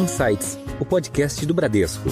Insights, o podcast do Bradesco.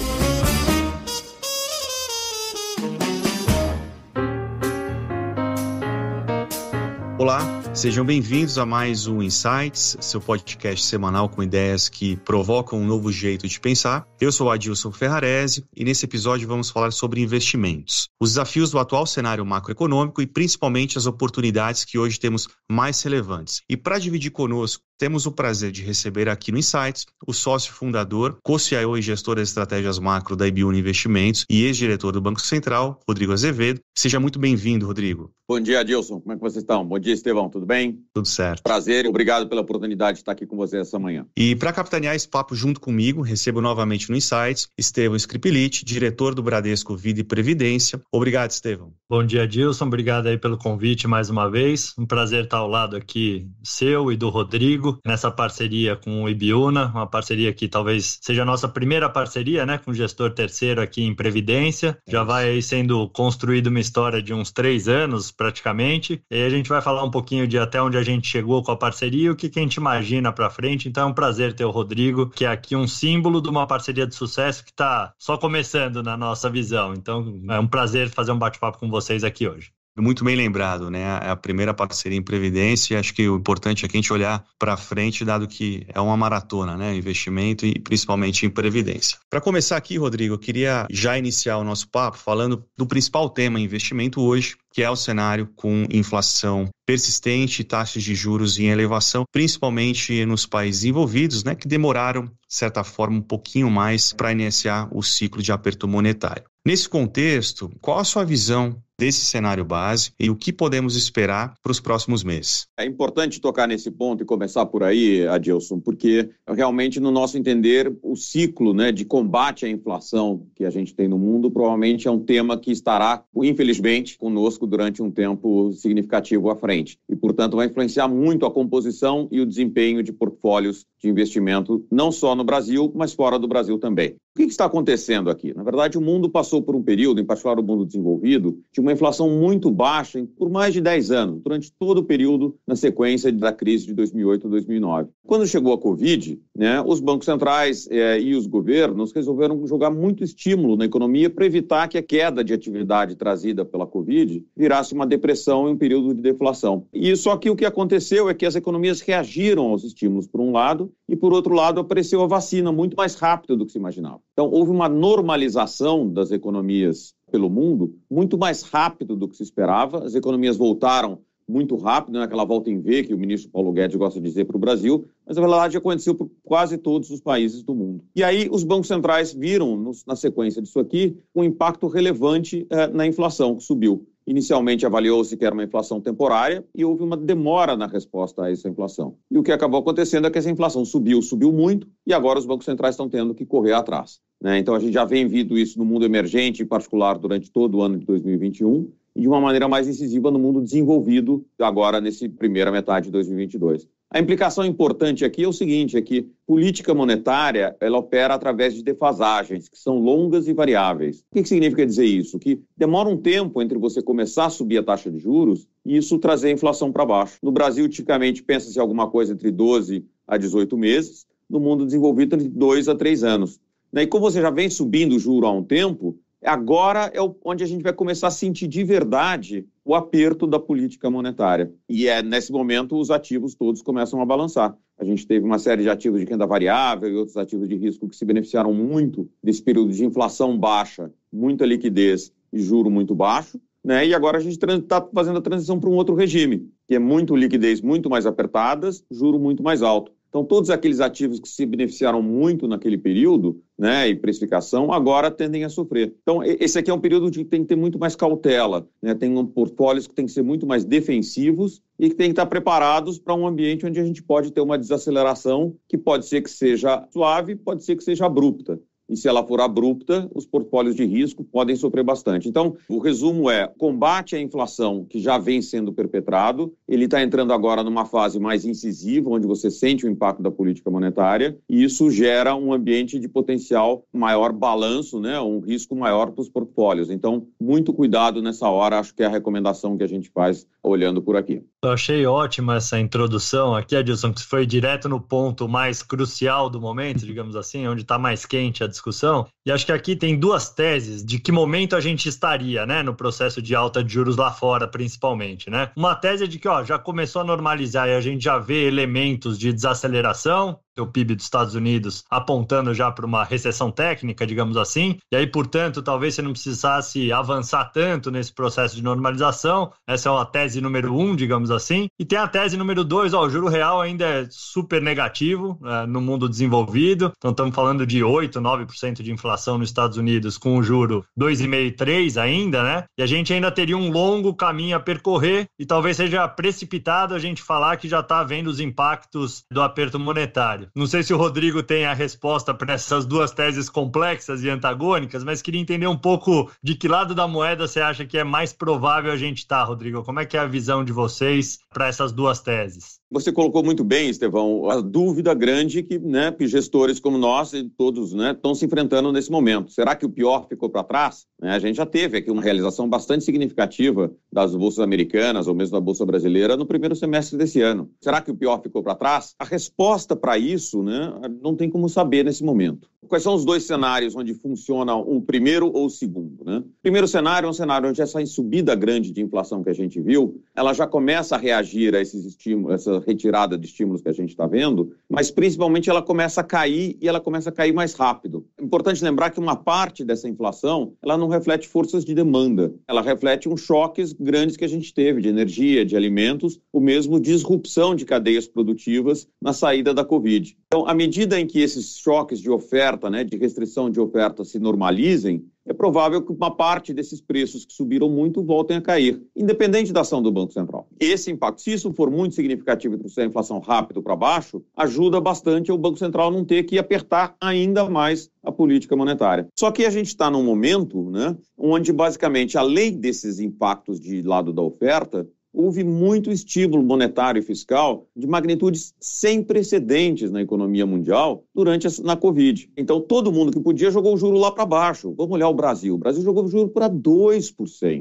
Olá, sejam bem-vindos a mais um Insights, seu podcast semanal com ideias que provocam um novo jeito de pensar. Eu sou Adilson Ferrarese e nesse episódio vamos falar sobre investimentos, os desafios do atual cenário macroeconômico e principalmente as oportunidades que hoje temos mais relevantes. E para dividir conosco temos o prazer de receber aqui no Insights o sócio fundador, co-CIO e gestor de estratégias macro da IBUN Investimentos e ex-diretor do Banco Central, Rodrigo Azevedo. Seja muito bem-vindo, Rodrigo. Bom dia, Adilson. Como é que vocês estão? Bom dia, Estevão. Tudo bem? Tudo certo. Prazer e obrigado pela oportunidade de estar aqui com você essa manhã. E para capitanear esse papo junto comigo, recebo novamente no Insights Estevão Scripilit, diretor do Bradesco Vida e Previdência. Obrigado, Estevão. Bom dia, Adilson. Obrigado aí pelo convite mais uma vez. Um prazer estar ao lado aqui seu e do Rodrigo nessa parceria com o Ibiúna, uma parceria que talvez seja a nossa primeira parceria, né, com o gestor terceiro aqui em Previdência. É Já vai sendo construída uma história de uns três anos, praticamente, e a gente vai falar um pouquinho de até onde a gente chegou com a parceria e o que, que a gente imagina para frente. Então é um prazer ter o Rodrigo, que é aqui um símbolo de uma parceria de sucesso que está só começando na nossa visão. Então é um prazer fazer um bate-papo com vocês aqui hoje. É muito bem lembrado, né? É a primeira parceria em Previdência e acho que o importante é que a gente olhar para frente, dado que é uma maratona, né? Investimento e principalmente em Previdência. Para começar aqui, Rodrigo, eu queria já iniciar o nosso papo falando do principal tema investimento hoje, que é o cenário com inflação persistente, taxas de juros em elevação, principalmente nos países envolvidos, né, que demoraram, de certa forma, um pouquinho mais para iniciar o ciclo de aperto monetário. Nesse contexto, qual a sua visão desse cenário base e o que podemos esperar para os próximos meses. É importante tocar nesse ponto e começar por aí, Adilson, porque realmente, no nosso entender, o ciclo né, de combate à inflação que a gente tem no mundo provavelmente é um tema que estará, infelizmente, conosco durante um tempo significativo à frente. E, portanto, vai influenciar muito a composição e o desempenho de portfólios de investimento, não só no Brasil, mas fora do Brasil também. O que está acontecendo aqui? Na verdade, o mundo passou por um período, em particular o mundo desenvolvido, de uma uma inflação muito baixa por mais de 10 anos, durante todo o período na sequência da crise de 2008 a 2009. Quando chegou a Covid, né, os bancos centrais eh, e os governos resolveram jogar muito estímulo na economia para evitar que a queda de atividade trazida pela Covid virasse uma depressão e um período de deflação. E só que o que aconteceu é que as economias reagiram aos estímulos, por um lado, e por outro lado apareceu a vacina muito mais rápido do que se imaginava. Então, houve uma normalização das economias pelo mundo muito mais rápido do que se esperava. As economias voltaram muito rápido, naquela né? volta em V que o ministro Paulo Guedes gosta de dizer para o Brasil, mas a verdade aconteceu para quase todos os países do mundo. E aí os bancos centrais viram, na sequência disso aqui, um impacto relevante eh, na inflação, que subiu. Inicialmente avaliou-se que era uma inflação temporária e houve uma demora na resposta a essa inflação. E o que acabou acontecendo é que essa inflação subiu, subiu muito, e agora os bancos centrais estão tendo que correr atrás. Né? Então, a gente já vem vendo isso no mundo emergente, em particular durante todo o ano de 2021, e de uma maneira mais incisiva no mundo desenvolvido, agora nesse primeira metade de 2022. A implicação importante aqui é o seguinte, é que política monetária ela opera através de defasagens, que são longas e variáveis. O que, que significa dizer isso? Que demora um tempo entre você começar a subir a taxa de juros e isso trazer a inflação para baixo. No Brasil, tipicamente, pensa-se alguma coisa entre 12 a 18 meses, no mundo desenvolvido, entre 2 a 3 anos. Né? E como você já vem subindo o juro há um tempo, agora é onde a gente vai começar a sentir de verdade o aperto da política monetária. E é nesse momento os ativos todos começam a balançar. A gente teve uma série de ativos de renda variável e outros ativos de risco que se beneficiaram muito desse período de inflação baixa, muita liquidez e juro muito baixo. Né? E agora a gente está fazendo a transição para um outro regime, que é muito liquidez muito mais apertadas, juro muito mais alto. Então, todos aqueles ativos que se beneficiaram muito naquele período, né, e precificação, agora tendem a sofrer. Então, esse aqui é um período que tem que ter muito mais cautela, né, tem um portfólios que tem que ser muito mais defensivos e que tem que estar preparados para um ambiente onde a gente pode ter uma desaceleração que pode ser que seja suave, pode ser que seja abrupta e se ela for abrupta, os portfólios de risco podem sofrer bastante. Então, o resumo é: combate à inflação que já vem sendo perpetrado, ele está entrando agora numa fase mais incisiva, onde você sente o impacto da política monetária, e isso gera um ambiente de potencial maior balanço, né, um risco maior para os portfólios. Então, muito cuidado nessa hora, acho que é a recomendação que a gente faz olhando por aqui. Eu achei ótima essa introdução aqui, Adilson, que foi direto no ponto mais crucial do momento, digamos assim, onde está mais quente a discussão discussão. E acho que aqui tem duas teses de que momento a gente estaria, né, no processo de alta de juros lá fora, principalmente, né? Uma tese é de que, ó, já começou a normalizar e a gente já vê elementos de desaceleração, o PIB dos Estados Unidos apontando já para uma recessão técnica, digamos assim, e aí, portanto, talvez você não precisasse avançar tanto nesse processo de normalização. Essa é uma tese número um, digamos assim. E tem a tese número dois, ó, o juro real ainda é super negativo é, no mundo desenvolvido. Então, estamos falando de 8, 9% de inflação nos Estados Unidos com o juro 2,5, 3 ainda, né? E a gente ainda teria um longo caminho a percorrer e talvez seja precipitado a gente falar que já está vendo os impactos do aperto monetário. Não sei se o Rodrigo tem a resposta para essas duas teses complexas e antagônicas, mas queria entender um pouco de que lado da moeda você acha que é mais provável a gente estar, tá, Rodrigo. Como é que é a visão de vocês para essas duas teses? Você colocou muito bem, Estevão, a dúvida grande que, né, que gestores como nós e todos né, estão se enfrentando nesse momento. Será que o pior ficou para trás? Né, a gente já teve aqui uma realização bastante significativa das bolsas americanas ou mesmo da bolsa brasileira no primeiro semestre desse ano. Será que o pior ficou para trás? A resposta para isso né, não tem como saber nesse momento. Quais são os dois cenários onde funciona o primeiro ou o segundo? Né? Primeiro cenário é um cenário onde essa subida grande de inflação que a gente viu, ela já começa a reagir a esses estímulos, retirada de estímulos que a gente está vendo, mas principalmente ela começa a cair e ela começa a cair mais rápido. É importante lembrar que uma parte dessa inflação ela não reflete forças de demanda, ela reflete uns choques grandes que a gente teve de energia, de alimentos, o mesmo disrupção de cadeias produtivas na saída da Covid. Então, à medida em que esses choques de oferta, né, de restrição de oferta se normalizem, é provável que uma parte desses preços que subiram muito voltem a cair, independente da ação do Banco Central. Esse impacto, se isso for muito significativo e trouxer a inflação rápido para baixo, ajuda bastante o Banco Central não ter que apertar ainda mais a política monetária. Só que a gente está num momento né, onde, basicamente, além desses impactos de lado da oferta, houve muito estímulo monetário e fiscal de magnitudes sem precedentes na economia mundial durante a, na Covid. Então, todo mundo que podia jogou o juro lá para baixo. Vamos olhar o Brasil. O Brasil jogou o juro para 2%.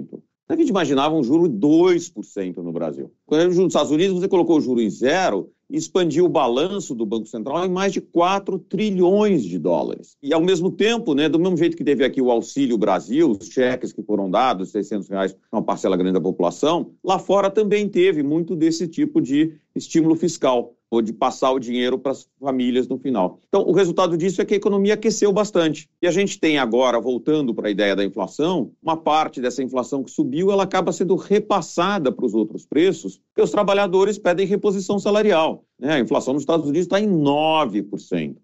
Então, a gente imaginava um juro 2% no Brasil. Quando era o juro dos Estados Unidos, você colocou o juro em zero, expandiu o balanço do Banco Central em mais de 4 trilhões de dólares. E, ao mesmo tempo, né, do mesmo jeito que teve aqui o Auxílio Brasil, os cheques que foram dados, 600 reais para uma parcela grande da população, lá fora também teve muito desse tipo de estímulo fiscal, ou de passar o dinheiro para as famílias no final. Então, o resultado disso é que a economia aqueceu bastante. E a gente tem agora, voltando para a ideia da inflação, uma parte dessa inflação que subiu, ela acaba sendo repassada para os outros preços, porque os trabalhadores pedem reposição salarial. Né? A inflação nos Estados Unidos está em 9%. 9%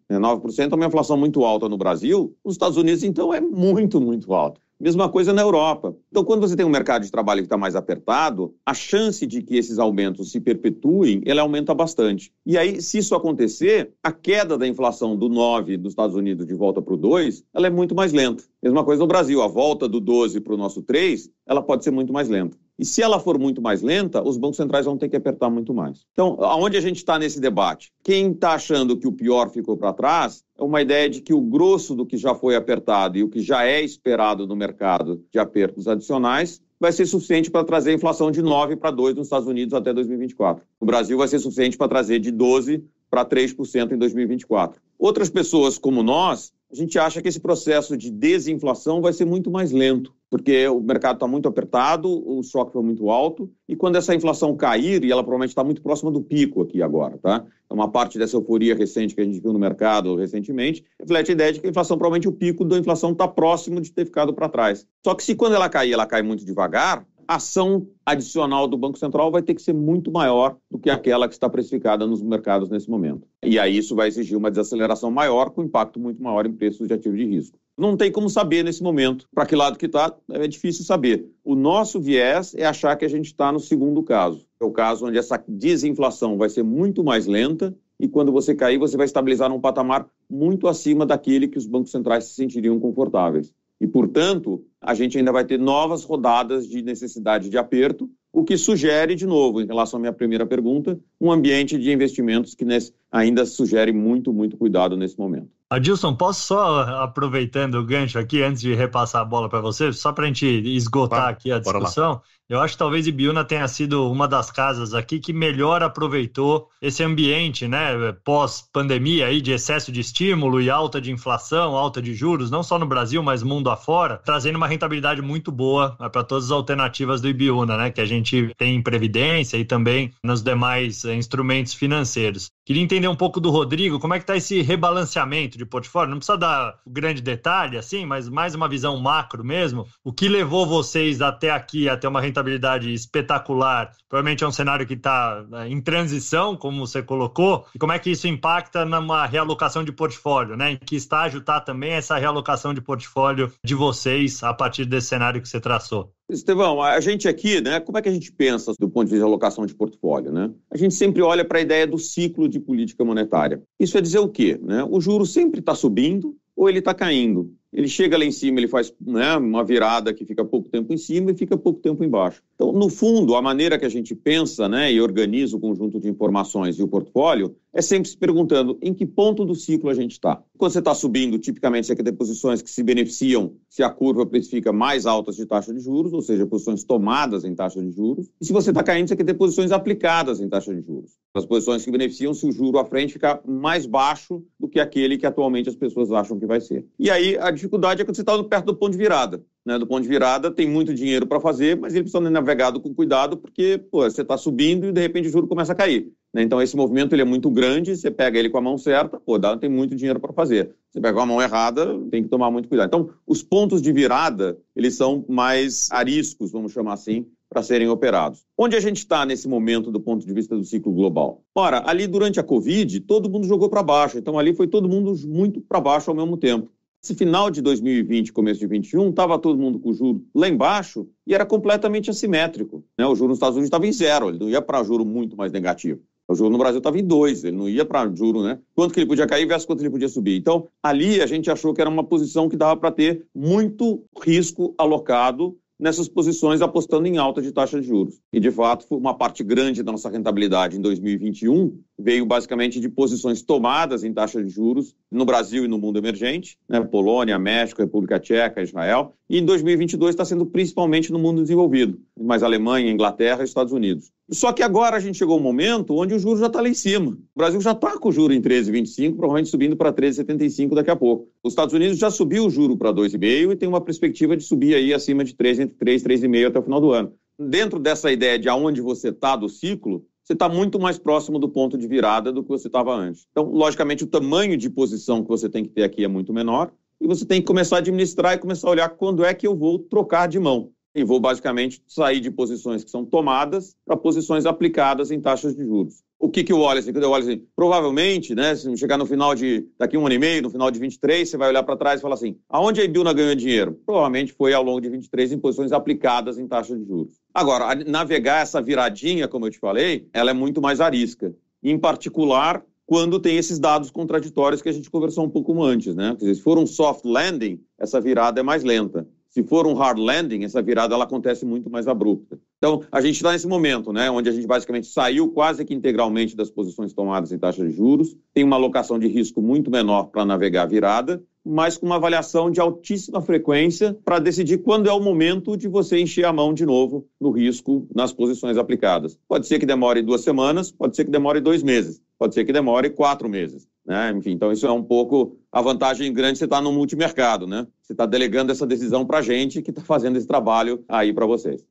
né? é uma inflação muito alta no Brasil, nos Estados Unidos, então, é muito, muito alta. Mesma coisa na Europa. Então, quando você tem um mercado de trabalho que está mais apertado, a chance de que esses aumentos se perpetuem, ela aumenta bastante. E aí, se isso acontecer, a queda da inflação do 9 dos Estados Unidos de volta para o 2, ela é muito mais lenta. Mesma coisa no Brasil, a volta do 12 para o nosso 3, ela pode ser muito mais lenta. E se ela for muito mais lenta, os bancos centrais vão ter que apertar muito mais. Então, aonde a gente está nesse debate? Quem está achando que o pior ficou para trás é uma ideia de que o grosso do que já foi apertado e o que já é esperado no mercado de apertos adicionais vai ser suficiente para trazer a inflação de 9 para 2 nos Estados Unidos até 2024. O Brasil vai ser suficiente para trazer de 12 para 3% em 2024. Outras pessoas como nós a gente acha que esse processo de desinflação vai ser muito mais lento, porque o mercado está muito apertado, o choque foi muito alto, e quando essa inflação cair, e ela provavelmente está muito próxima do pico aqui agora, tá? é uma parte dessa euforia recente que a gente viu no mercado recentemente, reflete a ideia de que a inflação, provavelmente o pico da inflação está próximo de ter ficado para trás. Só que se quando ela cair, ela cai muito devagar, ação adicional do Banco Central vai ter que ser muito maior do que aquela que está precificada nos mercados nesse momento. E aí isso vai exigir uma desaceleração maior, com impacto muito maior em preços de ativos de risco. Não tem como saber nesse momento para que lado que está, é difícil saber. O nosso viés é achar que a gente está no segundo caso. É o caso onde essa desinflação vai ser muito mais lenta e quando você cair, você vai estabilizar num patamar muito acima daquele que os bancos centrais se sentiriam confortáveis. E, portanto, a gente ainda vai ter novas rodadas de necessidade de aperto, o que sugere, de novo, em relação à minha primeira pergunta, um ambiente de investimentos que nesse, ainda sugere muito, muito cuidado nesse momento. Adilson, posso só, ah, aproveitando o gancho aqui, antes de repassar a bola para você, só para a gente esgotar aqui a discussão, eu acho que talvez Ibiúna tenha sido uma das casas aqui que melhor aproveitou esse ambiente, né, pós-pandemia aí de excesso de estímulo e alta de inflação, alta de juros, não só no Brasil, mas mundo afora, trazendo uma rentabilidade muito boa né, para todas as alternativas do Ibiúna, né, que a gente tem em previdência e também nos demais eh, instrumentos financeiros. Queria entender um pouco do Rodrigo, como é que está esse rebalanceamento de portfólio? Não precisa dar um grande detalhe, assim, mas mais uma visão macro mesmo. O que levou vocês até aqui, até uma rentabilidade espetacular? Provavelmente é um cenário que está é, em transição, como você colocou. E como é que isso impacta numa realocação de portfólio, né? Em que estágio está também essa realocação de portfólio de vocês a partir desse cenário que você traçou? Estevão, a gente aqui, né, como é que a gente pensa do ponto de vista de alocação de portfólio? Né? A gente sempre olha para a ideia do ciclo de política monetária. Isso é dizer o quê? Né? O juro sempre está subindo ou ele está caindo. Ele chega lá em cima, ele faz né, uma virada que fica pouco tempo em cima e fica pouco tempo embaixo. Então, no fundo, a maneira que a gente pensa né, e organiza o conjunto de informações e o portfólio é sempre se perguntando em que ponto do ciclo a gente está. Quando você está subindo, tipicamente você quer ter posições que se beneficiam se a curva precifica mais altas de taxa de juros, ou seja, posições tomadas em taxa de juros. E se você está caindo, você quer ter posições aplicadas em taxa de juros. As posições que beneficiam se o juro à frente ficar mais baixo do que aquele que atualmente as pessoas acham que vai ser. E aí a dificuldade é quando você está perto do ponto de virada. Né? Do ponto de virada, tem muito dinheiro para fazer, mas ele precisa ser navegado com cuidado, porque pô, você está subindo e de repente o juro começa a cair. Né? Então, esse movimento ele é muito grande, você pega ele com a mão certa, pô, dá, tem muito dinheiro para fazer. Você pega com a mão errada, tem que tomar muito cuidado. Então, os pontos de virada, eles são mais ariscos, vamos chamar assim, para serem operados. Onde a gente está nesse momento do ponto de vista do ciclo global? Ora, ali durante a Covid, todo mundo jogou para baixo, então ali foi todo mundo muito para baixo ao mesmo tempo. Esse final de 2020, começo de 2021, estava todo mundo com o juro lá embaixo e era completamente assimétrico. Né? O juro nos Estados Unidos estava em zero, ele não ia para juro muito mais negativo. O juro no Brasil estava em dois, ele não ia para juro, né? Quanto que ele podia cair versus quanto ele podia subir. Então, ali a gente achou que era uma posição que dava para ter muito risco alocado nessas posições apostando em alta de taxa de juros. E, de fato, uma parte grande da nossa rentabilidade em 2021 veio basicamente de posições tomadas em taxa de juros no Brasil e no mundo emergente, né? Polônia, México, República Tcheca, Israel, e em 2022 está sendo principalmente no mundo desenvolvido, mais Alemanha, Inglaterra e Estados Unidos. Só que agora a gente chegou a um momento onde o juro já está lá em cima. O Brasil já está com o juro em 13,25, provavelmente subindo para 13,75 daqui a pouco. Os Estados Unidos já subiu o juro para 2,5 e tem uma perspectiva de subir aí acima de 3, entre 3 e 3,5 até o final do ano. Dentro dessa ideia de aonde você está do ciclo, você está muito mais próximo do ponto de virada do que você estava antes. Então, logicamente, o tamanho de posição que você tem que ter aqui é muito menor e você tem que começar a administrar e começar a olhar quando é que eu vou trocar de mão. E vou basicamente sair de posições que são tomadas para posições aplicadas em taxas de juros o que, que o olho assim? Quando eu olho provavelmente, né, se chegar no final de, daqui um ano e meio, no final de 23, você vai olhar para trás e falar assim, aonde a Ibiúna ganhou dinheiro? Provavelmente foi ao longo de 23 em posições aplicadas em taxa de juros. Agora, navegar essa viradinha, como eu te falei, ela é muito mais arisca. Em particular, quando tem esses dados contraditórios que a gente conversou um pouco antes, né? Dizer, se for um soft landing, essa virada é mais lenta. Se for um hard landing, essa virada ela acontece muito mais abrupta. Então, a gente está nesse momento, né, onde a gente basicamente saiu quase que integralmente das posições tomadas em taxa de juros, tem uma alocação de risco muito menor para navegar a virada, mas com uma avaliação de altíssima frequência para decidir quando é o momento de você encher a mão de novo no risco nas posições aplicadas. Pode ser que demore duas semanas, pode ser que demore dois meses, pode ser que demore quatro meses. Né? Enfim, então isso é um pouco a vantagem grande você está no multimercado, né? Você está delegando essa decisão para a gente que está fazendo esse trabalho aí para vocês.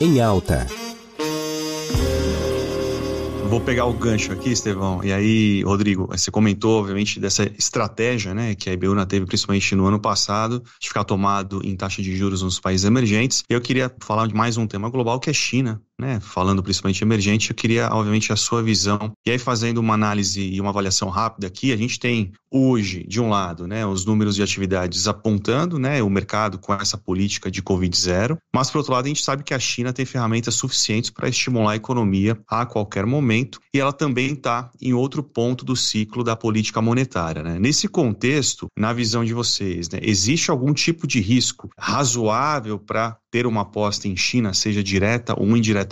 Em alta. Vou pegar o gancho aqui, Estevão. E aí, Rodrigo, você comentou, obviamente, dessa estratégia né, que a IBUNA teve, principalmente no ano passado, de ficar tomado em taxa de juros nos países emergentes. Eu queria falar de mais um tema global, que é China né, falando principalmente emergente, eu queria, obviamente, a sua visão. E aí, fazendo uma análise e uma avaliação rápida aqui, a gente tem hoje, de um lado, né, os números de atividades apontando né, o mercado com essa política de Covid zero, mas, por outro lado, a gente sabe que a China tem ferramentas suficientes para estimular a economia a qualquer momento e ela também está em outro ponto do ciclo da política monetária. Né? Nesse contexto, na visão de vocês, né, existe algum tipo de risco razoável para ter uma aposta em China, seja direta ou indireta?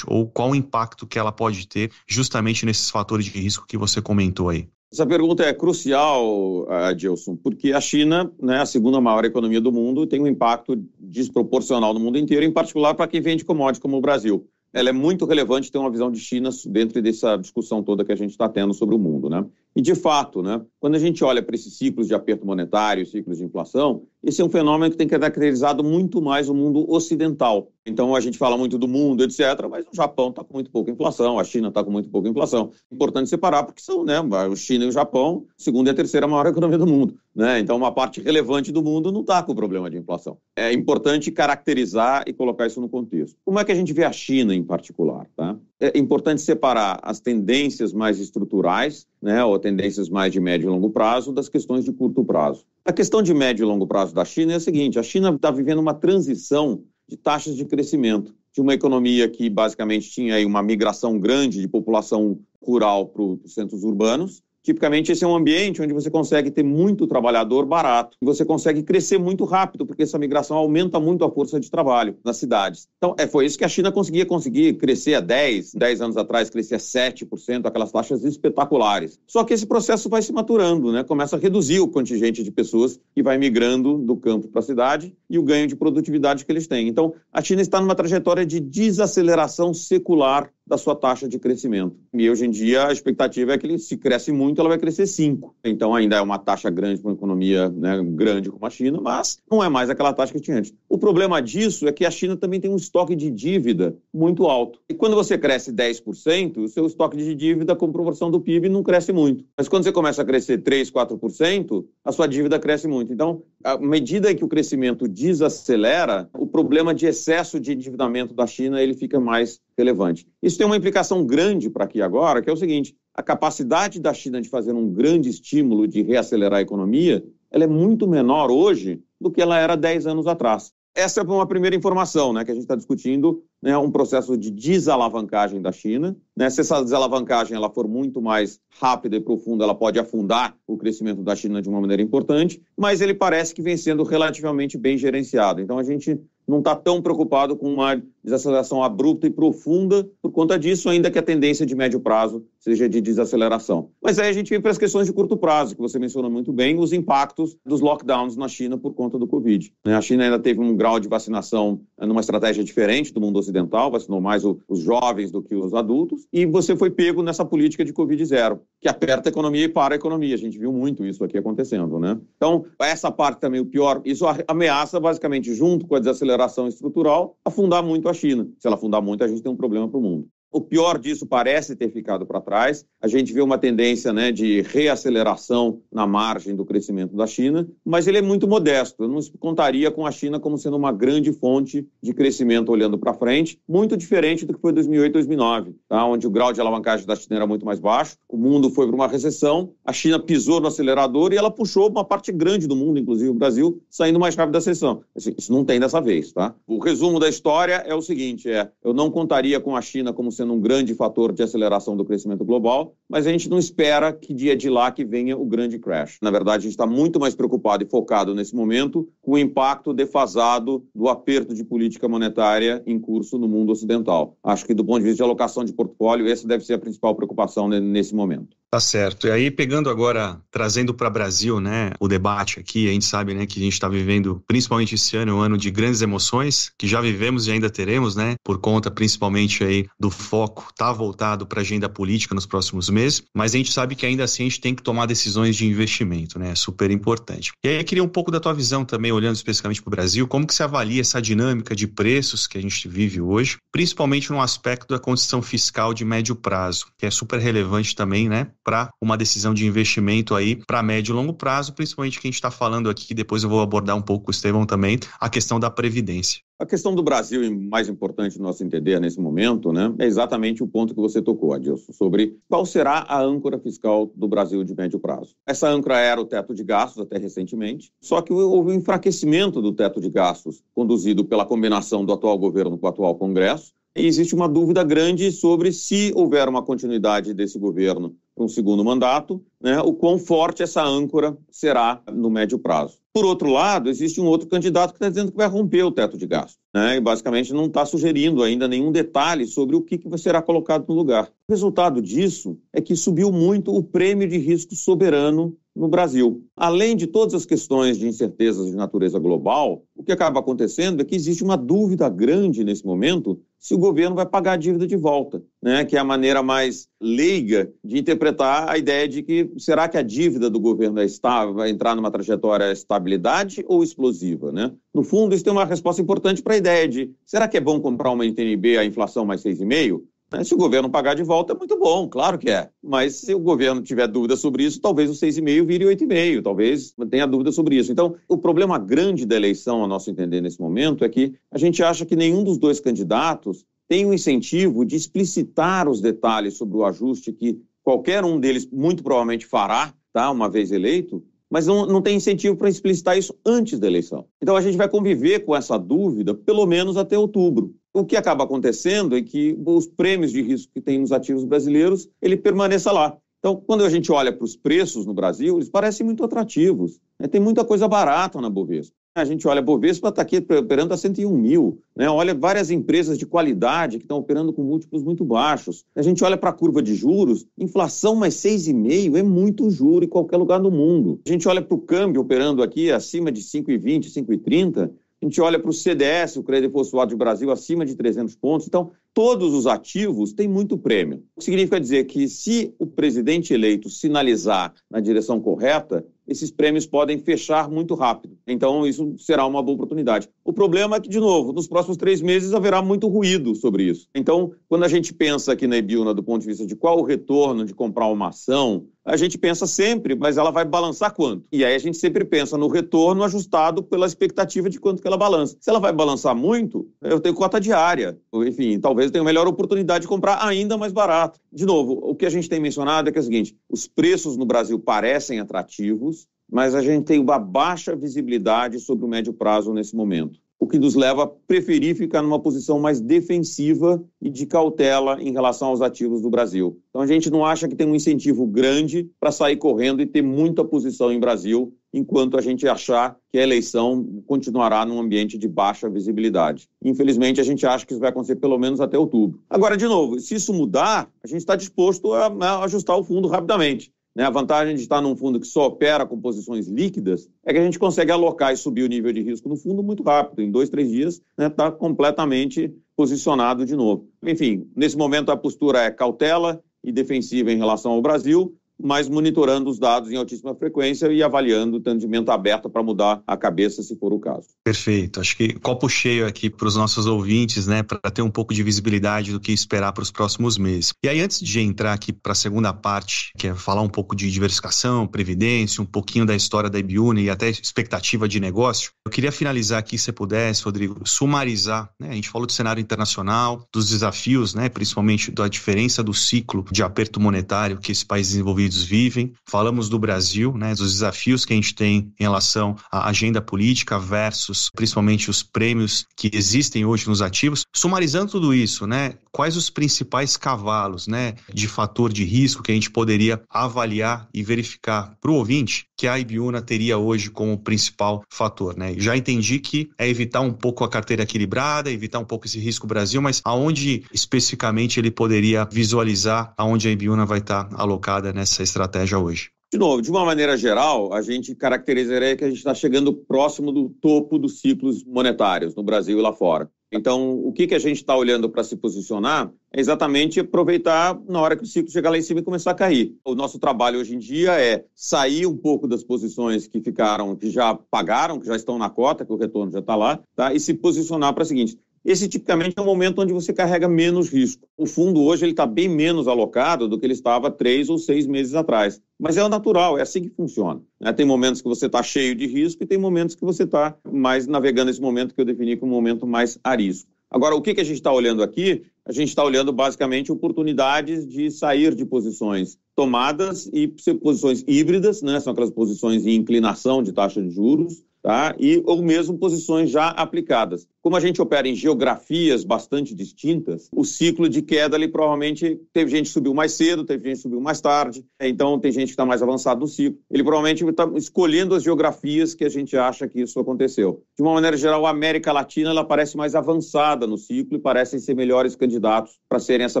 ou qual o impacto que ela pode ter justamente nesses fatores de risco que você comentou aí? Essa pergunta é crucial, Adilson, porque a China, né, a segunda maior economia do mundo, tem um impacto desproporcional no mundo inteiro, em particular para quem vende commodities como o Brasil. Ela é muito relevante ter uma visão de China dentro dessa discussão toda que a gente está tendo sobre o mundo. Né? E, de fato, né, quando a gente olha para esses ciclos de aperto monetário, ciclos de inflação, esse é um fenômeno que tem caracterizado muito mais o mundo ocidental. Então, a gente fala muito do mundo, etc., mas o Japão está com muito pouca inflação, a China está com muito pouca inflação. Importante separar, porque são, né, O China e o Japão, segunda e a terceira maior economia do mundo. Né? Então, uma parte relevante do mundo não está com problema de inflação. É importante caracterizar e colocar isso no contexto. Como é que a gente vê a China em particular? Tá? É importante separar as tendências mais estruturais né, ou tendências mais de médio e longo prazo, das questões de curto prazo. A questão de médio e longo prazo da China é a seguinte: a China está vivendo uma transição de taxas de crescimento de uma economia que basicamente tinha uma migração grande de população rural para os centros urbanos Tipicamente, esse é um ambiente onde você consegue ter muito trabalhador barato, você consegue crescer muito rápido, porque essa migração aumenta muito a força de trabalho nas cidades. Então, é, foi isso que a China conseguia conseguir crescer há 10, 10 anos atrás, crescer a 7%, aquelas taxas espetaculares. Só que esse processo vai se maturando, né? começa a reduzir o contingente de pessoas que vai migrando do campo para a cidade e o ganho de produtividade que eles têm. Então, a China está numa trajetória de desaceleração secular da sua taxa de crescimento. E hoje em dia a expectativa é que ele, se cresce muito, ela vai crescer 5. Então ainda é uma taxa grande para uma economia né, grande como a China, mas não é mais aquela taxa que tinha antes. O problema disso é que a China também tem um estoque de dívida muito alto. E quando você cresce 10%, o seu estoque de dívida com proporção do PIB não cresce muito. Mas quando você começa a crescer 3, 4%, a sua dívida cresce muito. Então, à medida que o crescimento desacelera, o problema de excesso de endividamento da China ele fica mais relevante. Isso tem uma implicação grande para aqui agora, que é o seguinte: a capacidade da China de fazer um grande estímulo de reacelerar a economia, ela é muito menor hoje do que ela era 10 anos atrás. Essa é uma primeira informação, né, que a gente está discutindo né, um processo de desalavancagem da China. Né? Se essa desalavancagem ela for muito mais rápida e profunda, ela pode afundar o crescimento da China de uma maneira importante, mas ele parece que vem sendo relativamente bem gerenciado. Então a gente não está tão preocupado com uma desaceleração abrupta e profunda por conta disso, ainda que a tendência de médio prazo seja de desaceleração. Mas aí a gente vem para as questões de curto prazo, que você mencionou muito bem, os impactos dos lockdowns na China por conta do Covid. Né? A China ainda teve um grau de vacinação eh, numa estratégia diferente do mundo ocidental ocidental, vacinou mais o, os jovens do que os adultos, e você foi pego nessa política de Covid zero, que aperta a economia e para a economia. A gente viu muito isso aqui acontecendo, né? Então, essa parte também, o pior, isso ameaça basicamente, junto com a desaceleração estrutural, afundar muito a China. Se ela afundar muito, a gente tem um problema para o mundo. O pior disso parece ter ficado para trás. A gente vê uma tendência né, de reaceleração na margem do crescimento da China, mas ele é muito modesto. Eu não contaria com a China como sendo uma grande fonte de crescimento olhando para frente, muito diferente do que foi 2008, 2009, tá? onde o grau de alavancagem da China era muito mais baixo, o mundo foi para uma recessão, a China pisou no acelerador e ela puxou uma parte grande do mundo, inclusive o Brasil, saindo mais rápido da recessão. Assim, isso não tem dessa vez. Tá? O resumo da história é o seguinte: é, eu não contaria com a China como sendo sendo um grande fator de aceleração do crescimento global, mas a gente não espera que dia de lá que venha o grande crash. Na verdade, a gente está muito mais preocupado e focado nesse momento com o impacto defasado do aperto de política monetária em curso no mundo ocidental. Acho que do ponto de vista de alocação de portfólio, essa deve ser a principal preocupação nesse momento. Tá certo. E aí, pegando agora, trazendo para o Brasil, né, o debate aqui, a gente sabe, né, que a gente está vivendo, principalmente esse ano, é um ano de grandes emoções, que já vivemos e ainda teremos, né, por conta principalmente aí do foco está voltado para a agenda política nos próximos meses, mas a gente sabe que ainda assim a gente tem que tomar decisões de investimento, né? É super importante. E aí eu queria um pouco da tua visão também, olhando especificamente para o Brasil, como que se avalia essa dinâmica de preços que a gente vive hoje, principalmente no aspecto da condição fiscal de médio prazo, que é super relevante também, né, para uma decisão de investimento aí para médio e longo prazo, principalmente que a gente está falando aqui, depois eu vou abordar um pouco com o Estevão também, a questão da previdência. A questão do Brasil, e mais importante nós entender nesse momento, né, é exatamente o ponto que você tocou, Adilson, sobre qual será a âncora fiscal do Brasil de médio prazo. Essa âncora era o teto de gastos até recentemente, só que houve um enfraquecimento do teto de gastos conduzido pela combinação do atual governo com o atual Congresso. E existe uma dúvida grande sobre se houver uma continuidade desse governo para um segundo mandato, né, o quão forte essa âncora será no médio prazo. Por outro lado, existe um outro candidato que está dizendo que vai romper o teto de gasto, né? E basicamente não está sugerindo ainda nenhum detalhe sobre o que, que será colocado no lugar. O resultado disso é que subiu muito o prêmio de risco soberano no Brasil. Além de todas as questões de incertezas de natureza global, o que acaba acontecendo é que existe uma dúvida grande nesse momento se o governo vai pagar a dívida de volta, né? que é a maneira mais leiga de interpretar a ideia de que será que a dívida do governo é estável, vai entrar numa trajetória estabilidade ou explosiva. Né? No fundo, isso tem uma resposta importante para a ideia de será que é bom comprar uma NTNB a inflação mais 6,5%? Né? Se o governo pagar de volta, é muito bom, claro que é. Mas se o governo tiver dúvida sobre isso, talvez o 6,5 vire 8,5, talvez tenha dúvida sobre isso. Então, o problema grande da eleição, a nosso entender, nesse momento, é que a gente acha que nenhum dos dois candidatos tem o um incentivo de explicitar os detalhes sobre o ajuste que qualquer um deles muito provavelmente fará, tá? uma vez eleito, mas não, não tem incentivo para explicitar isso antes da eleição. Então, a gente vai conviver com essa dúvida pelo menos até outubro o que acaba acontecendo é que os prêmios de risco que tem nos ativos brasileiros, ele permaneça lá. Então, quando a gente olha para os preços no Brasil, eles parecem muito atrativos. Né? Tem muita coisa barata na Bovespa. A gente olha, a Bovespa está aqui operando a 101 mil. Né? Olha várias empresas de qualidade que estão operando com múltiplos muito baixos. A gente olha para a curva de juros, inflação mais 6,5 é muito juro em qualquer lugar do mundo. A gente olha para o câmbio operando aqui acima de 5,20, 5,30. A gente olha para o CDS, o Crédito Possuado do Brasil, acima de 300 pontos. Então, todos os ativos têm muito prêmio. O que significa dizer que, se o presidente eleito sinalizar na direção correta, esses prêmios podem fechar muito rápido. Então, isso será uma boa oportunidade. O problema é que, de novo, nos próximos três meses haverá muito ruído sobre isso. Então, quando a gente pensa aqui na Ibiúna do ponto de vista de qual o retorno de comprar uma ação, a gente pensa sempre, mas ela vai balançar quanto? E aí a gente sempre pensa no retorno ajustado pela expectativa de quanto que ela balança. Se ela vai balançar muito, eu tenho cota diária. Enfim, talvez eu tenha melhor oportunidade de comprar ainda mais barato. De novo, o que a gente tem mencionado é que é o seguinte: os preços no Brasil parecem atrativos, mas a gente tem uma baixa visibilidade sobre o médio prazo nesse momento o que nos leva a preferir ficar numa posição mais defensiva e de cautela em relação aos ativos do Brasil. Então a gente não acha que tem um incentivo grande para sair correndo e ter muita posição em Brasil, enquanto a gente achar que a eleição continuará num ambiente de baixa visibilidade. Infelizmente, a gente acha que isso vai acontecer pelo menos até outubro. Agora, de novo, se isso mudar, a gente está disposto a ajustar o fundo rapidamente. Né? A vantagem de estar num fundo que só opera com posições líquidas é que a gente consegue alocar e subir o nível de risco no fundo muito rápido. Em dois, três dias, está né, tá completamente posicionado de novo. Enfim, nesse momento a postura é cautela e defensiva em relação ao Brasil, mas monitorando os dados em altíssima frequência e avaliando o atendimento aberto para mudar a cabeça, se for o caso. Perfeito. Acho que copo cheio aqui para os nossos ouvintes, né, para ter um pouco de visibilidade do que esperar para os próximos meses. E aí, antes de entrar aqui para a segunda parte, que é falar um pouco de diversificação, previdência, um pouquinho da história da Ibiúne e até expectativa de negócio, eu queria finalizar aqui, se pudesse, Rodrigo, sumarizar. Né, a gente falou do cenário internacional, dos desafios, né, principalmente da diferença do ciclo de aperto monetário que esse país desenvolvido Unidos vivem, falamos do Brasil, né, dos desafios que a gente tem em relação à agenda política versus principalmente os prêmios que existem hoje nos ativos. Sumarizando tudo isso, né, quais os principais cavalos né, de fator de risco que a gente poderia avaliar e verificar para o ouvinte que a Ibiúna teria hoje como principal fator. Né? Já entendi que é evitar um pouco a carteira equilibrada, evitar um pouco esse risco Brasil, mas aonde especificamente ele poderia visualizar aonde a Ibiúna vai estar tá alocada nessa estratégia hoje? De novo, de uma maneira geral, a gente caracterizaria é que a gente está chegando próximo do topo dos ciclos monetários no Brasil e lá fora. Então, o que, que a gente está olhando para se posicionar é exatamente aproveitar na hora que o ciclo chegar lá em cima e começar a cair. O nosso trabalho hoje em dia é sair um pouco das posições que ficaram, que já pagaram, que já estão na cota, que o retorno já está lá, tá? e se posicionar para o seguinte: esse tipicamente é um momento onde você carrega menos risco. O fundo hoje ele está bem menos alocado do que ele estava três ou seis meses atrás. Mas é o natural, é assim que funciona. Né? Tem momentos que você está cheio de risco e tem momentos que você está mais navegando esse momento que eu defini como um momento mais a risco. Agora, o que, que a gente está olhando aqui? A gente está olhando basicamente oportunidades de sair de posições tomadas e posições híbridas, né? são aquelas posições em inclinação de taxa de juros, tá? e, ou mesmo posições já aplicadas. Como a gente opera em geografias bastante distintas, o ciclo de queda ali provavelmente teve gente que subiu mais cedo, teve gente que subiu mais tarde, então tem gente que está mais avançado no ciclo. Ele provavelmente está escolhendo as geografias que a gente acha que isso aconteceu. De uma maneira geral, a América Latina ela parece mais avançada no ciclo e parecem ser melhores candidatos para serem essa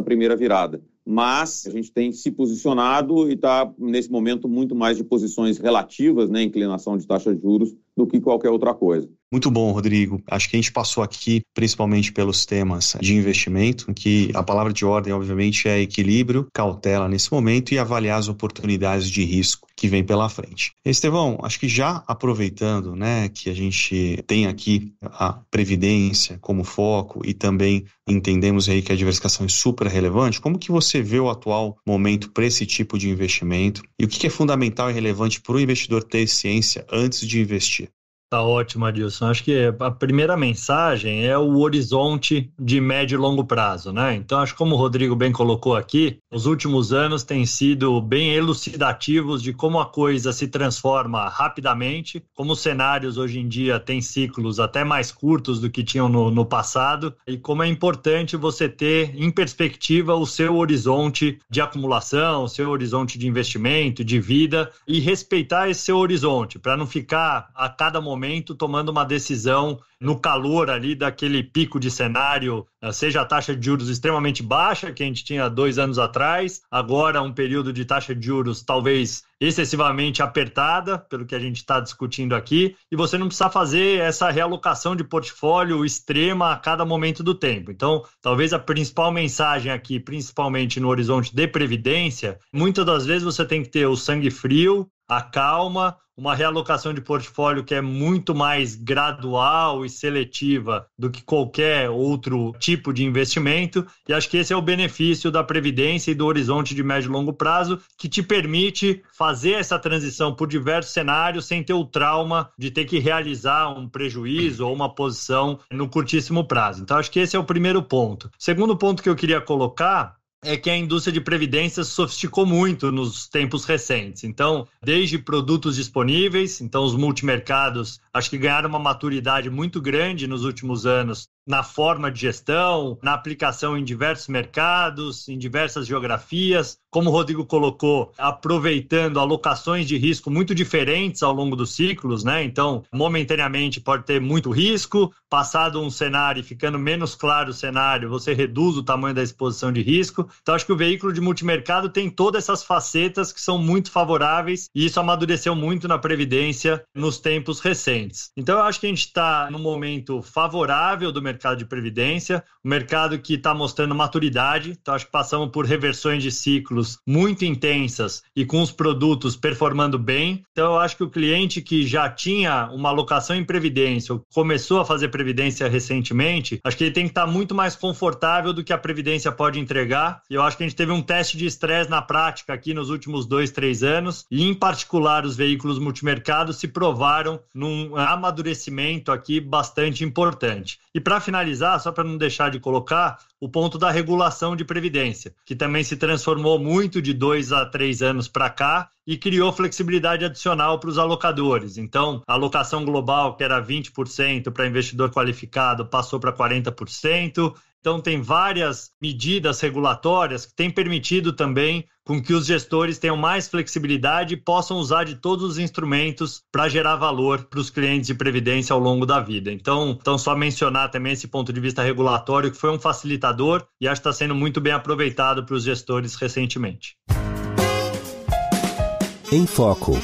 primeira virada mas a gente tem se posicionado e está, nesse momento, muito mais de posições relativas, né, inclinação de taxa de juros, do que qualquer outra coisa. Muito bom, Rodrigo. Acho que a gente passou aqui principalmente pelos temas de investimento, que a palavra de ordem, obviamente, é equilíbrio, cautela nesse momento e avaliar as oportunidades de risco que vem pela frente. Estevão, acho que já aproveitando né, que a gente tem aqui a previdência como foco e também entendemos aí que a diversificação é super relevante, como que você vê o atual momento para esse tipo de investimento e o que é fundamental e relevante para o investidor ter ciência antes de investir? Tá ótimo, Adilson. Acho que a primeira mensagem é o horizonte de médio e longo prazo, né? Então, acho que como o Rodrigo bem colocou aqui, os últimos anos têm sido bem elucidativos de como a coisa se transforma rapidamente, como os cenários hoje em dia têm ciclos até mais curtos do que tinham no, no passado, e como é importante você ter em perspectiva o seu horizonte de acumulação, o seu horizonte de investimento, de vida, e respeitar esse seu horizonte, para não ficar a cada momento momento tomando uma decisão no calor ali daquele pico de cenário, ah, seja a taxa de juros extremamente baixa, que a gente tinha dois anos atrás, agora um período de taxa de juros talvez excessivamente apertada, pelo que a gente está discutindo aqui, e você não precisa fazer essa realocação de portfólio extrema a cada momento do tempo. Então, talvez a principal mensagem aqui, principalmente no horizonte de previdência, muitas das vezes você tem que ter o sangue frio, a calma, uma realocação de portfólio que é muito mais gradual e seletiva do que qualquer outro tipo de investimento. E acho que esse é o benefício da previdência e do horizonte de médio e longo prazo, que te permite fazer essa transição por diversos cenários sem ter o trauma de ter que realizar um prejuízo ou uma posição no curtíssimo prazo. Então, acho que esse é o primeiro ponto. Segundo ponto que eu queria colocar é que a indústria de previdência sofisticou muito nos tempos recentes. Então, desde produtos disponíveis, então os multimercados, acho que ganharam uma maturidade muito grande nos últimos anos na forma de gestão, na aplicação em diversos mercados, em diversas geografias, como o Rodrigo colocou, aproveitando alocações de risco muito diferentes ao longo dos ciclos, né? Então, momentaneamente pode ter muito risco, passado um cenário e ficando menos claro o cenário, você reduz o tamanho da exposição de risco. Então, acho que o veículo de multimercado tem todas essas facetas que são muito favoráveis e isso amadureceu muito na Previdência nos tempos recentes. Então, eu acho que a gente está num momento favorável do mercado mercado de previdência, um mercado que está mostrando maturidade. Então, acho que passamos por reversões de ciclos muito intensas e com os produtos performando bem. Então, eu acho que o cliente que já tinha uma alocação em previdência ou começou a fazer previdência recentemente, acho que ele tem que estar tá muito mais confortável do que a previdência pode entregar. E eu acho que a gente teve um teste de estresse na prática aqui nos últimos dois, três anos, e em particular os veículos multimercados se provaram num amadurecimento aqui bastante importante. E para finalizar, só para não deixar de colocar, o ponto da regulação de previdência, que também se transformou muito de dois a três anos para cá e criou flexibilidade adicional para os alocadores. Então, a alocação global, que era 20% para investidor qualificado, passou para 40%, então, tem várias medidas regulatórias que têm permitido também com que os gestores tenham mais flexibilidade e possam usar de todos os instrumentos para gerar valor para os clientes de previdência ao longo da vida. Então, então, só mencionar também esse ponto de vista regulatório, que foi um facilitador e acho que está sendo muito bem aproveitado para os gestores recentemente. Em Foco.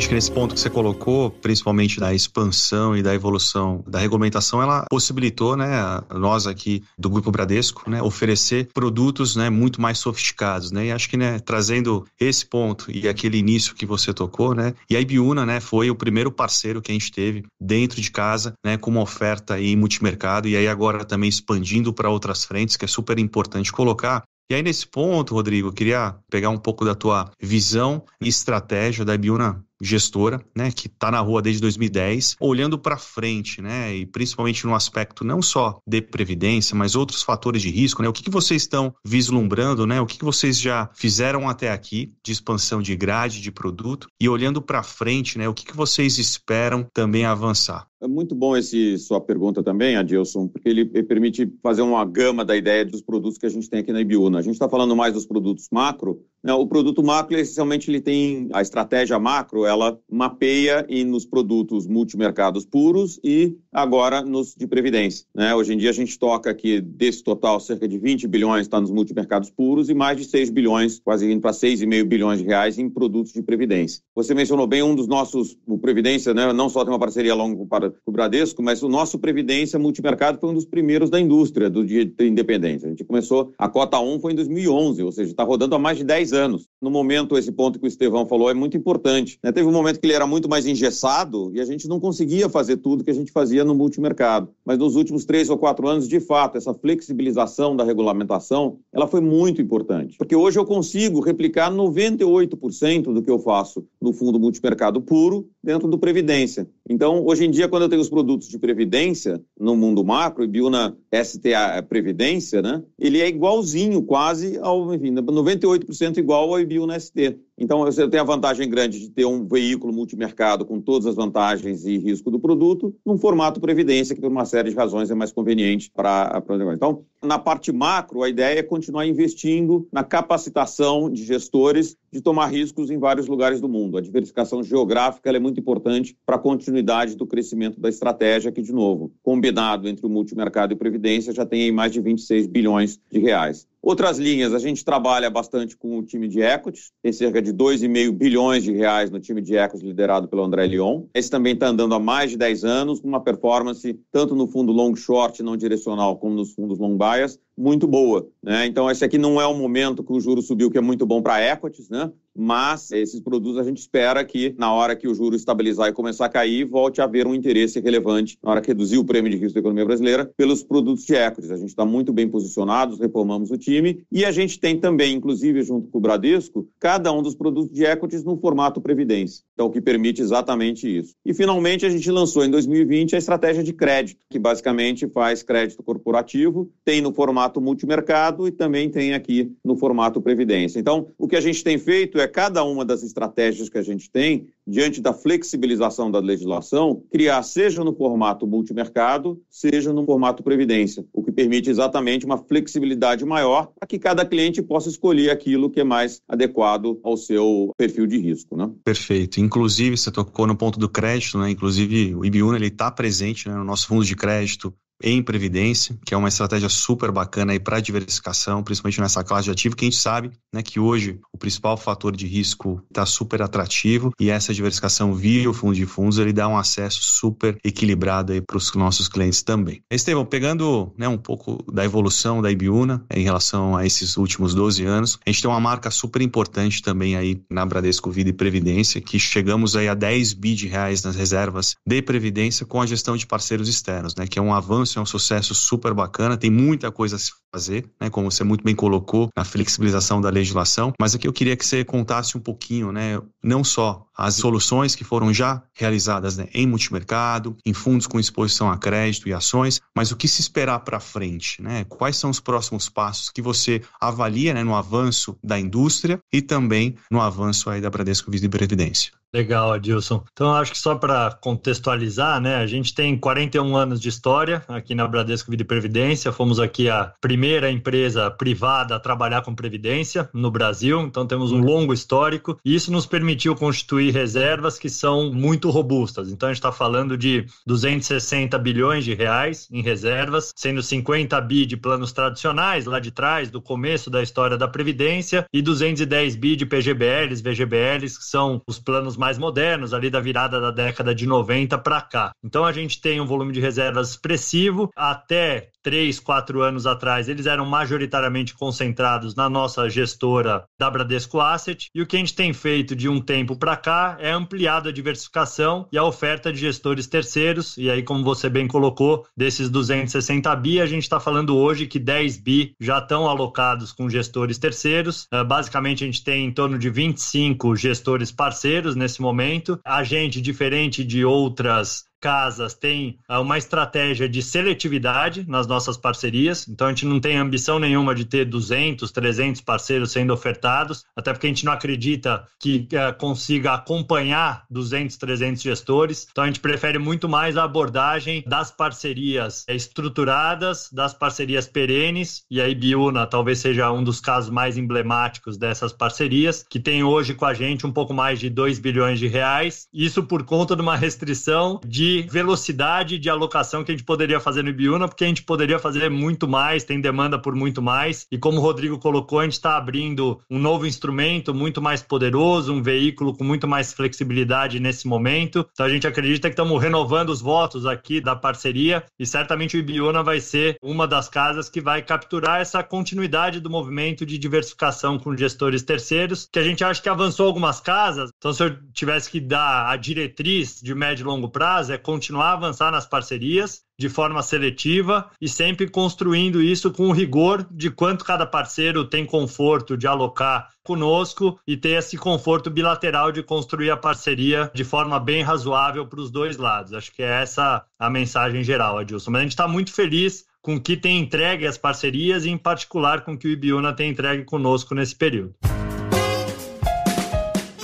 Acho que nesse ponto que você colocou, principalmente da expansão e da evolução da regulamentação, ela possibilitou, né, nós aqui do Grupo Bradesco, né, oferecer produtos, né, muito mais sofisticados, né? E acho que, né, trazendo esse ponto e aquele início que você tocou, né, e a Ibiúna, né, foi o primeiro parceiro que a gente teve dentro de casa, né, com uma oferta aí multimercado e aí agora também expandindo para outras frentes, que é super importante colocar, e aí, nesse ponto, Rodrigo, eu queria pegar um pouco da tua visão e estratégia da Ibiúna gestora, né, que está na rua desde 2010, olhando para frente, né, e principalmente no aspecto não só de previdência, mas outros fatores de risco, né, o que, que vocês estão vislumbrando, né, o que, que vocês já fizeram até aqui de expansão de grade, de produto, e olhando para frente, né, o que, que vocês esperam também avançar? É muito bom esse sua pergunta também, Adilson, porque ele permite fazer uma gama da ideia dos produtos que a gente tem aqui na Ibiúna. A gente está falando mais dos produtos macro, o produto macro, essencialmente, ele tem a estratégia macro, ela mapeia nos produtos multimercados puros e agora nos de previdência. Né? Hoje em dia a gente toca aqui desse total cerca de 20 bilhões está nos multimercados puros e mais de 6 bilhões, quase indo para 6,5 bilhões de reais em produtos de previdência. Você mencionou bem um dos nossos, o Previdência, né? não só tem uma parceria longa para o Bradesco, mas o nosso Previdência Multimercado foi um dos primeiros da indústria do dia de independência. A gente começou, a cota 1 foi em 2011, ou seja, está rodando há mais de 10 anos. No momento, esse ponto que o Estevão falou é muito importante. Né? Teve um momento que ele era muito mais engessado e a gente não conseguia fazer tudo que a gente fazia no multimercado. Mas nos últimos três ou quatro anos, de fato, essa flexibilização da regulamentação, ela foi muito importante. Porque hoje eu consigo replicar 98% do que eu faço no fundo multimercado puro dentro do Previdência. Então, hoje em dia, quando eu tenho os produtos de previdência no mundo macro, e Biuna STA é Previdência, né? Ele é igualzinho, quase ao, enfim, 98% igual ao Biuna ST. Então, você tem a vantagem grande de ter um veículo multimercado com todas as vantagens e risco do produto, num formato previdência, que por uma série de razões é mais conveniente para o negócio. Então, na parte macro, a ideia é continuar investindo na capacitação de gestores de tomar riscos em vários lugares do mundo. A diversificação geográfica é muito importante para a continuidade do crescimento da estratégia, que, de novo, combinado entre o multimercado e previdência, já tem aí mais de 26 bilhões de reais. Outras linhas, a gente trabalha bastante com o time de equities, tem cerca de 2,5 bilhões de reais no time de equities liderado pelo André Lyon. Esse também está andando há mais de 10 anos, com uma performance tanto no fundo long short não direcional como nos fundos long bias muito boa. Né? Então, esse aqui não é o momento que o juro subiu, que é muito bom para equities, né? mas esses produtos a gente espera que, na hora que o juro estabilizar e começar a cair, volte a haver um interesse relevante na hora que reduzir o prêmio de risco da economia brasileira pelos produtos de equities. A gente está muito bem posicionados, reformamos o time e a gente tem também, inclusive junto com o Bradesco, cada um dos produtos de equities no formato previdência, então o que permite exatamente isso. E finalmente a gente lançou em 2020 a estratégia de crédito, que basicamente faz crédito corporativo, tem no formato multimercado e também tem aqui no formato previdência. Então, o que a gente tem feito é cada uma das estratégias que a gente tem, diante da flexibilização da legislação, criar, seja no formato multimercado, seja no formato previdência, o que permite exatamente uma flexibilidade maior para que cada cliente possa escolher aquilo que é mais adequado ao seu perfil de risco. Né? Perfeito. Inclusive, você tocou no ponto do crédito, né? inclusive o IBUNA está presente né, no nosso fundo de crédito, em previdência, que é uma estratégia super bacana para diversificação, principalmente nessa classe de ativo, que a gente sabe né, que hoje o principal fator de risco está super atrativo e essa diversificação via o fundo de fundos ele dá um acesso super equilibrado para os nossos clientes também. Estevam, pegando né, um pouco da evolução da Ibiúna em relação a esses últimos 12 anos, a gente tem uma marca super importante também aí na Bradesco Vida e Previdência, que chegamos aí a 10 bi de reais nas reservas de Previdência com a gestão de parceiros externos, né, que é um avanço é um sucesso super bacana, tem muita coisa a se fazer, né, como você muito bem colocou, na flexibilização da legislação, mas aqui eu queria que você contasse um pouquinho, né, não só as soluções que foram já realizadas né, em multimercado, em fundos com exposição a crédito e ações, mas o que se esperar para frente? Né? Quais são os próximos passos que você avalia né, no avanço da indústria e também no avanço aí da Bradesco Vida e Previdência? Legal, Adilson. Então, acho que só para contextualizar, né, a gente tem 41 anos de história aqui na Bradesco Vida e Previdência. Fomos aqui a primeira empresa privada a trabalhar com previdência no Brasil, então temos um longo histórico e isso nos permitiu constituir reservas que são muito robustas. Então, a gente está falando de 260 bilhões de reais em reservas, sendo 50 bi de planos tradicionais lá de trás, do começo da história da Previdência, e 210 bi de PGBLs, VGBLs, que são os planos mais modernos, ali da virada da década de 90 para cá. Então, a gente tem um volume de reservas expressivo, até três, quatro anos atrás, eles eram majoritariamente concentrados na nossa gestora da Bradesco Asset, e o que a gente tem feito de um tempo para cá é ampliado a diversificação e a oferta de gestores terceiros. E aí, como você bem colocou, desses 260 bi, a gente está falando hoje que 10 bi já estão alocados com gestores terceiros. Ah, basicamente, a gente tem em torno de 25 gestores parceiros nesse momento. A gente, diferente de outras casas têm ah, uma estratégia de seletividade nas nossas parcerias, então a gente não tem ambição nenhuma de ter 200, 300 parceiros sendo ofertados, até porque a gente não acredita que ah, consiga acompanhar 200, 300 gestores, então a gente prefere muito mais a abordagem das parcerias eh, estruturadas, das parcerias perenes, e aí Biuna talvez seja um dos casos mais emblemáticos dessas parcerias, que tem hoje com a gente um pouco mais de 2 bilhões de reais, isso por conta de uma restrição de velocidade de alocação que a gente poderia fazer no Ibiúna, porque a gente poderia fazer muito mais, tem demanda por muito mais. E como o Rodrigo colocou, a gente está abrindo um novo instrumento muito mais poderoso, um veículo com muito mais flexibilidade nesse momento. Então a gente acredita que estamos renovando os votos aqui da parceria e certamente o Ibiúna vai ser uma das casas que vai capturar essa continuidade do movimento de diversificação com gestores terceiros, que a gente acha que avançou algumas casas. Então se eu tivesse que dar a diretriz de médio e longo prazo, é continuar a avançar nas parcerias de forma seletiva e sempre construindo isso com o rigor de quanto cada parceiro tem conforto de alocar conosco e ter esse conforto bilateral de construir a parceria de forma bem razoável para os dois lados. Acho que é essa a mensagem geral, Adilson. Mas a gente está muito feliz com o que tem entregue as parcerias e, em particular, com o que o Ibiúna tem entregue conosco nesse período.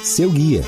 Seu guia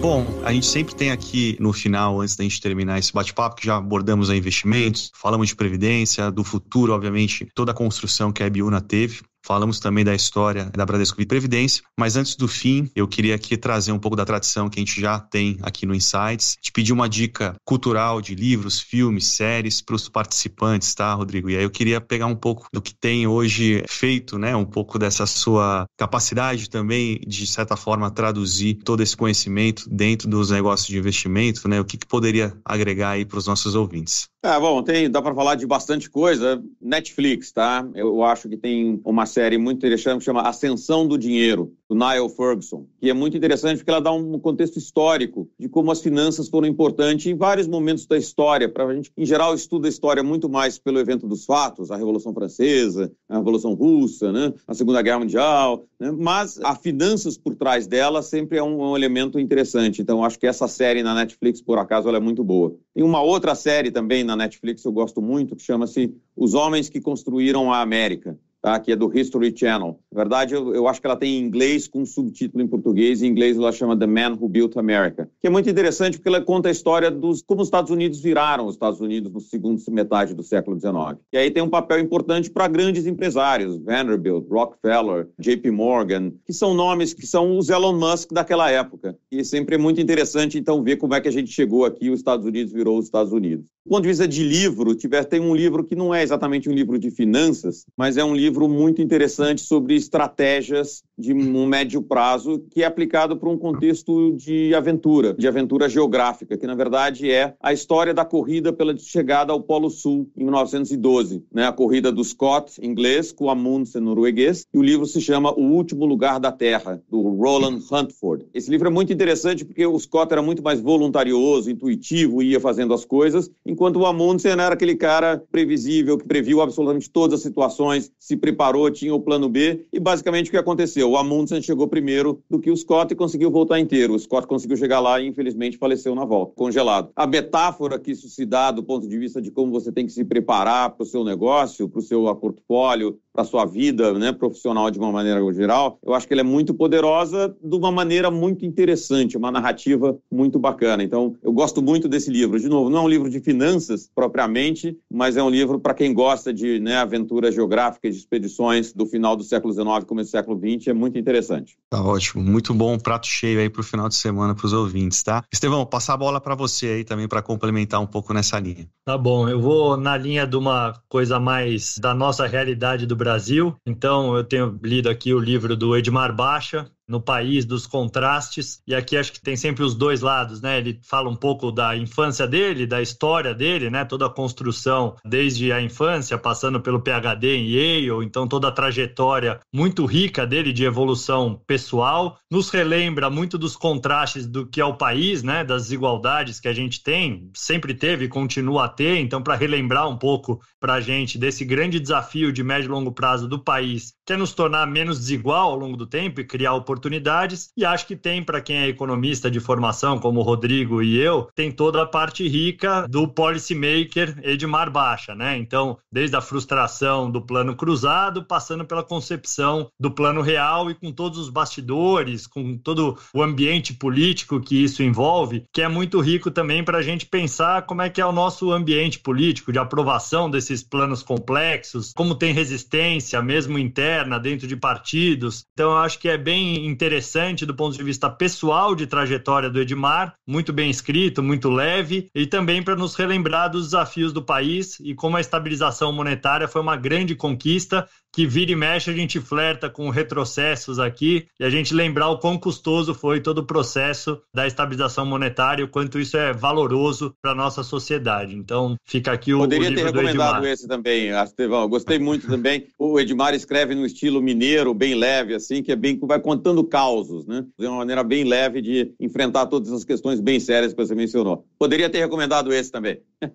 Bom, a gente sempre tem aqui no final, antes da gente terminar esse bate-papo, que já abordamos investimentos, falamos de previdência, do futuro, obviamente, toda a construção que a Biuna teve. Falamos também da história da Bradesco e Previdência, mas antes do fim, eu queria aqui trazer um pouco da tradição que a gente já tem aqui no Insights, te pedir uma dica cultural de livros, filmes, séries para os participantes, tá, Rodrigo? E aí eu queria pegar um pouco do que tem hoje feito, né, um pouco dessa sua capacidade também de certa forma traduzir todo esse conhecimento dentro dos negócios de investimento, né? O que, que poderia agregar aí para os nossos ouvintes? Ah, bom, tem, dá para falar de bastante coisa. Netflix, tá? Eu acho que tem uma série muito interessante que chama Ascensão do Dinheiro do Niall Ferguson, que é muito interessante porque ela dá um contexto histórico de como as finanças foram importantes em vários momentos da história. Para a gente, em geral, estuda a história muito mais pelo evento dos fatos, a Revolução Francesa, a Revolução Russa, né? a Segunda Guerra Mundial, né? mas a finanças por trás dela sempre é um, é um, elemento interessante. Então, acho que essa série na Netflix, por acaso, ela é muito boa. Tem uma outra série também na Netflix que eu gosto muito, que chama-se Os Homens que Construíram a América tá? que é do History Channel. Na verdade, eu, eu acho que ela tem em inglês com subtítulo em português, e em inglês ela chama The Man Who Built America, que é muito interessante porque ela conta a história dos como os Estados Unidos viraram os Estados Unidos no segundo metade do século XIX. E aí tem um papel importante para grandes empresários, Vanderbilt, Rockefeller, JP Morgan, que são nomes que são os Elon Musk daquela época. E sempre é muito interessante então ver como é que a gente chegou aqui, os Estados Unidos virou os Estados Unidos. Do ponto de vista de livro, tiver, tem um livro que não é exatamente um livro de finanças, mas é um livro muito interessante sobre estratégias de um médio prazo que é aplicado para um contexto de aventura, de aventura geográfica, que na verdade é a história da corrida pela chegada ao Polo Sul em 1912, né? A corrida do Scott, inglês, com Amundsen, norueguês, e o livro se chama O Último Lugar da Terra, do Roland Huntford. Esse livro é muito interessante porque o Scott era muito mais voluntarioso, intuitivo, ia fazendo as coisas, enquanto o Amundsen era aquele cara previsível, que previu absolutamente todas as situações, se preparou, tinha o plano B, e basicamente o que aconteceu? O Amundsen chegou primeiro do que o Scott e conseguiu voltar inteiro. O Scott conseguiu chegar lá e, infelizmente, faleceu na volta, congelado. A metáfora que isso se dá do ponto de vista de como você tem que se preparar para o seu negócio, para o seu portfólio, a sua vida né, profissional de uma maneira geral, eu acho que ela é muito poderosa de uma maneira muito interessante, uma narrativa muito bacana. Então, eu gosto muito desse livro. De novo, não é um livro de finanças propriamente, mas é um livro para quem gosta de né, aventuras geográficas, de expedições do final do século XIX, começo do século XX, é muito interessante. Tá ótimo, muito bom, prato cheio aí para o final de semana para os ouvintes, tá? Estevão, passar a bola para você aí também para complementar um pouco nessa linha. Tá bom, eu vou na linha de uma coisa mais da nossa realidade do Brasil Brasil. Então, eu tenho lido aqui o livro do Edmar Baixa, no país, dos contrastes. E aqui acho que tem sempre os dois lados, né? Ele fala um pouco da infância dele, da história dele, né? Toda a construção desde a infância, passando pelo PhD em Yale, então toda a trajetória muito rica dele de evolução pessoal. Nos relembra muito dos contrastes do que é o país, né? Das desigualdades que a gente tem, sempre teve e continua a ter. Então, para relembrar um pouco para a gente desse grande desafio de médio e longo prazo do país, que é nos tornar menos desigual ao longo do tempo e criar oportunidades oportunidades e acho que tem para quem é economista de formação, como o Rodrigo e eu, tem toda a parte rica do policymaker Edmar Baixa, né? Então, desde a frustração do plano cruzado, passando pela concepção do plano real e com todos os bastidores, com todo o ambiente político que isso envolve, que é muito rico também para a gente pensar como é que é o nosso ambiente político de aprovação desses planos complexos, como tem resistência mesmo interna dentro de partidos. Então, eu acho que é bem interessante do ponto de vista pessoal de trajetória do Edmar, muito bem escrito, muito leve, e também para nos relembrar dos desafios do país e como a estabilização monetária foi uma grande conquista que vira e mexe a gente flerta com retrocessos aqui e a gente lembrar o quão custoso foi todo o processo da estabilização monetária, o quanto isso é valoroso para nossa sociedade. Então, fica aqui o Poderia o livro ter recomendado esse também, Estevão. Gostei muito também. O Edmar escreve no estilo mineiro, bem leve assim, que é bem vai contando evitando causos, né? De uma maneira bem leve de enfrentar todas essas questões bem sérias que você mencionou. Poderia ter recomendado esse também.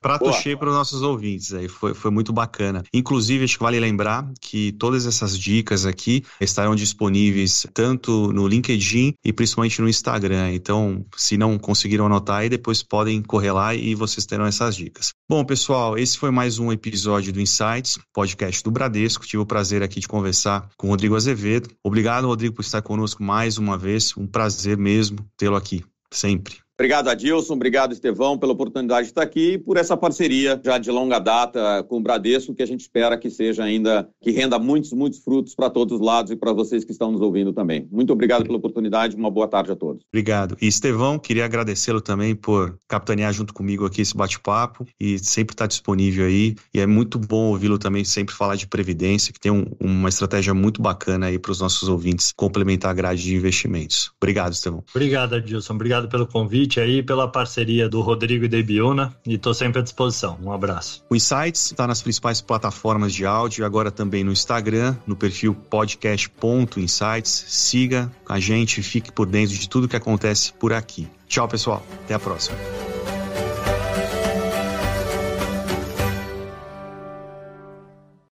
Prato Boa. cheio para os nossos ouvintes aí, foi, foi muito bacana. Inclusive, acho que vale lembrar que todas essas dicas aqui estarão disponíveis tanto no LinkedIn e principalmente no Instagram. Então, se não conseguiram anotar aí, depois podem correr lá e vocês terão essas dicas. Bom, pessoal, esse foi mais um episódio do Insights, podcast do Bradesco. Tive o prazer aqui de conversar com o Rodrigo Azevedo. Obrigado, Rodrigo, por estar conosco mais uma vez. Um prazer mesmo tê-lo aqui, sempre. Obrigado, Adilson. Obrigado, Estevão, pela oportunidade de estar aqui e por essa parceria já de longa data com o Bradesco, que a gente espera que seja ainda, que renda muitos, muitos frutos para todos os lados e para vocês que estão nos ouvindo também. Muito obrigado pela oportunidade, uma boa tarde a todos. Obrigado. E Estevão, queria agradecê-lo também por capitanear junto comigo aqui esse bate-papo e sempre estar disponível aí. E é muito bom ouvi-lo também sempre falar de Previdência, que tem um, uma estratégia muito bacana aí para os nossos ouvintes complementar a grade de investimentos. Obrigado, Estevão. Obrigado, Adilson. Obrigado pelo convite convite aí, pela parceria do Rodrigo e da Ibiúna, e estou sempre à disposição. Um abraço. O Insights está nas principais plataformas de áudio, agora também no Instagram, no perfil podcast.insights. Siga a gente, fique por dentro de tudo que acontece por aqui. Tchau, pessoal. Até a próxima.